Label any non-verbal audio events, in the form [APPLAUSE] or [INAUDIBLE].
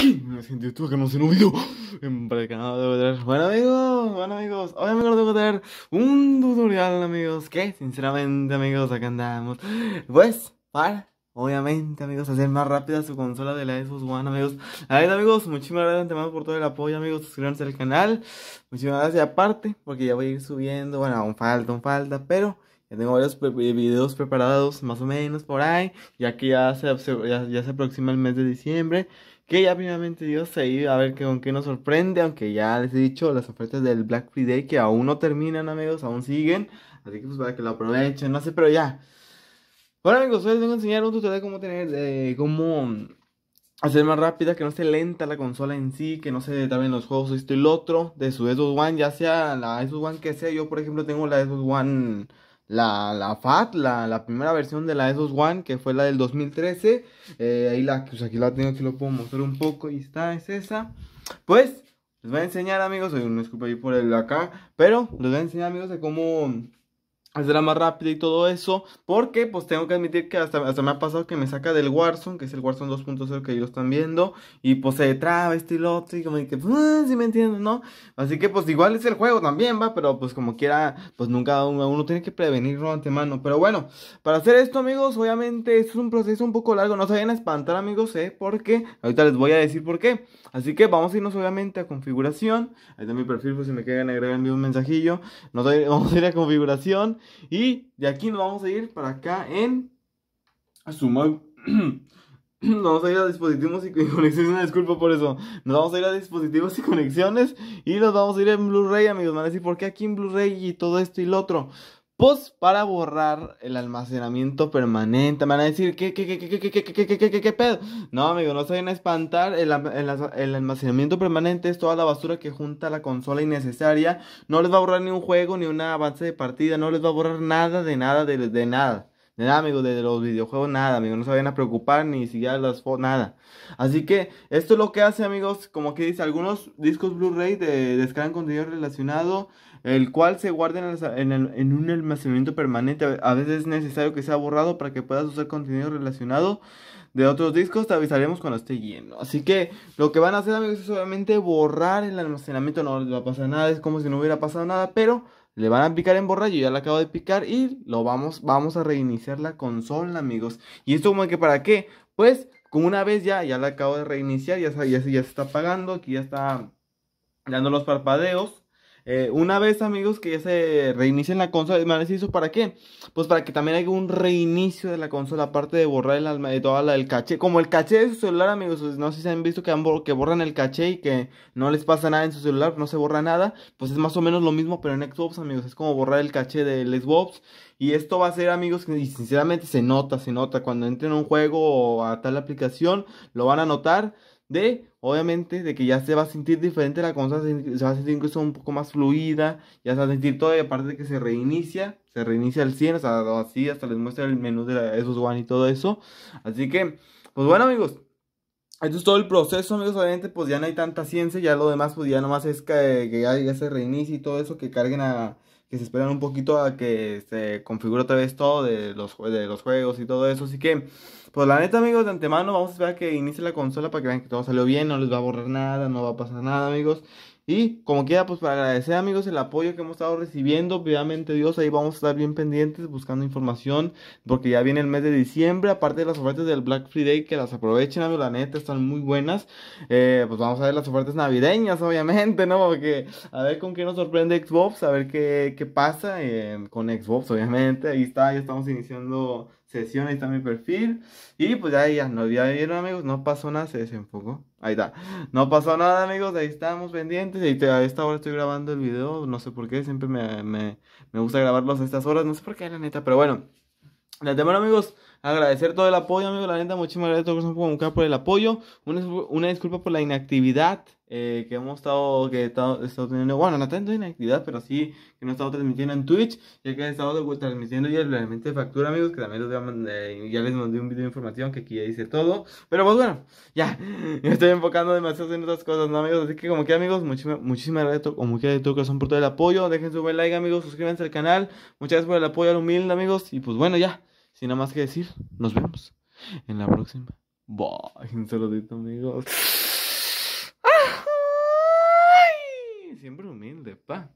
[CLEARS THROAT] Me Bueno, amigos, bueno, amigos. Hoy, tengo que traer un tutorial, amigos. Que sinceramente, amigos, acá andamos. Pues, para. Obviamente, amigos, hacer más rápida su consola de la Xbox One, amigos. A amigos, muchísimas gracias por todo el apoyo, amigos. Suscríbanse al canal. Muchísimas gracias aparte, porque ya voy a ir subiendo. Bueno, aún falta, aún falta, pero ya tengo varios eh, videos preparados más o menos por ahí, ya que ya se, ya, se aproxima el mes de diciembre. Que ya primeramente Dios iba a ver con qué nos sorprende, aunque ya les he dicho las ofertas del Black Friday que aún no terminan amigos, aún siguen. Así que pues para que lo aprovechen, no sé, pero ya. Bueno amigos, hoy les vengo a enseñar un tutorial de cómo tener, cómo hacer más rápida, que no esté lenta la consola en sí, que no se también los juegos esto y lo otro de su Xbox One, ya sea la Xbox One que sea. Yo por ejemplo tengo la Xbox One la, FAT, la, primera versión de la ESOS One, que fue la del 2013. Eh, ahí la, pues aquí la tengo, aquí lo puedo mostrar un poco. Ahí está, es esa. Pues, les voy a enseñar, amigos. Oye, eh, no disculpa ahí por el acá. Pero les voy a enseñar, amigos, de cómo hacerla más rápido y todo eso. Porque pues tengo que admitir que hasta, me ha pasado que me saca del Warzone, que es el Warzone 2.0 que ellos están viendo. Y pues se traba este y Y como que, si pues, ah, me entiendes, ¿no? Así que pues igual es el juego también, va. Pero pues como quiera, pues nunca uno, tiene que prevenirlo antemano. Pero bueno, para hacer esto, amigos, obviamente es un proceso un poco largo. No se vayan a espantar, amigos, ¿eh? Porque ahorita les voy a decir por qué. Así que vamos a irnos obviamente a configuración. Ahí está mi perfil, pues si me quieren agregar un mensajillo. nos vamos a ir a configuración. Y de aquí nos vamos a ir para acá en sumar [CLEARS THROAT] nos vamos a ir a dispositivos y conexiones, [LAUGHS] disculpa por eso. Nos vamos a ir a dispositivos y conexiones y nos vamos a ir en Blu-ray, amigos. Van a decir, ¿por qué aquí en Blu-ray y todo esto y lo otro? Pues para borrar el almacenamiento permanente. Me van a decir, ¿qué, qué, qué, qué, qué, qué, qué, qué, qué, qué pedo? No, amigo, no se vayan a espantar. El, el, almacenamiento permanente es toda la basura que junta la consola innecesaria. No les va a borrar ni un juego, ni un avance de partida. No les va a borrar nada de nada de, de nada. Nada, amigos, de los videojuegos, nada, amigos. No se vayan a preocupar ni siquiera las fotos, nada. Así que esto es lo que hace, amigos. Como que dice, algunos discos Blu-ray de, descargan contenido relacionado, el cual se guarda en, un almacenamiento permanente. A veces es necesario que sea borrado para que puedas usar contenido relacionado de otros discos. Te avisaremos cuando esté lleno. Así que lo que van a hacer, amigos, es solamente borrar el almacenamiento. No, va a pasar nada, es como si no hubiera pasado nada, pero le van a picar en borra, ya la acabo de picar y lo vamos, vamos a reiniciar la consola, amigos. ¿Y esto como que para qué? Pues como una vez ya, ya la acabo de reiniciar, ya, ya, ya se está apagando, aquí ya está dando los parpadeos. Eh, una vez, amigos, que ya se reinicien la consola, ¿me para qué? Pues para que también haya un reinicio de la consola, aparte de borrar el, de toda la caché. Como el caché de su celular, amigos, pues, no sé si han visto que, que borran el caché y que no les pasa nada en su celular, no se borra nada. Pues es más o menos lo mismo, pero en Xbox, amigos, es como borrar el caché del Xbox. Y esto va a ser, amigos, que sinceramente se nota, se nota. Cuando entren a un juego o a tal aplicación, lo van a notar de obviamente de que ya se va a sentir diferente la cosa, se, va a sentir incluso un poco más fluida, ya se va a sentir todo, y aparte de que se reinicia, se reinicia el 100, o sea, así hasta les muestra el menú de la, esos One y todo eso. Así que, pues bueno amigos, esto es todo el proceso, amigos. Obviamente, pues ya no hay tanta ciencia. Ya lo demás, pues ya nomás es que, ya, ya, se reinicie y todo eso. Que carguen a, que se esperan un poquito a que se configure otra vez todo de los, de los juegos y todo eso. Así que, pues la neta, amigos, de antemano vamos a esperar a que inicie la consola para que vean que todo salió bien, no les va a borrar nada, no va a pasar nada, amigos. Y como quiera, pues para agradecer amigos el apoyo que hemos estado recibiendo, obviamente Dios, ahí vamos a estar bien pendientes buscando información, porque ya viene el mes de diciembre, aparte de las ofertas del Black Friday, que las aprovechen amigos, la neta, están muy buenas. Eh, pues vamos a ver las ofertas navideñas, obviamente, ¿no? Porque a ver con qué nos sorprende Xbox, a ver qué, pasa eh, con Xbox, obviamente. Ahí está, ya estamos iniciando sesión, ahí está mi perfil. Y pues ya, ya, nos ya vieron amigos, no pasó nada, se desenfocó. Ahí está. No pasó nada, amigos. Ahí estamos pendientes. Y a esta hora estoy grabando el video. No sé por qué. Siempre me, gusta grabarlos a estas horas. No sé por qué, la neta. Pero bueno. De antemano, amigos. Agradecer todo el apoyo, amigos La neta, muchísimas gracias por el apoyo. Una, una disculpa por la inactividad eh, que hemos estado, que estado, estado, teniendo. Bueno, no tanto inactividad, pero sí que no he estado transmitiendo en Twitch. Ya que he estado transmitiendo ya el elemento de factura, amigos. Que también los eh, ya les mandé un video de información que aquí ya dice todo. Pero pues bueno, ya. [LAUGHS] Me estoy enfocando demasiado en otras cosas, ¿no, amigos? Así que, como que, amigos, muchísimas, muchísimas gracias, que, de todo corazón por todo el apoyo. Dejen su buen like, amigos. Suscríbanse al canal. Muchas gracias por el apoyo al humilde, amigos. Y pues bueno, ya. Sin nada más que decir, nos vemos en la próxima. Bye, un saludito, amigos. siempre humilde, pa.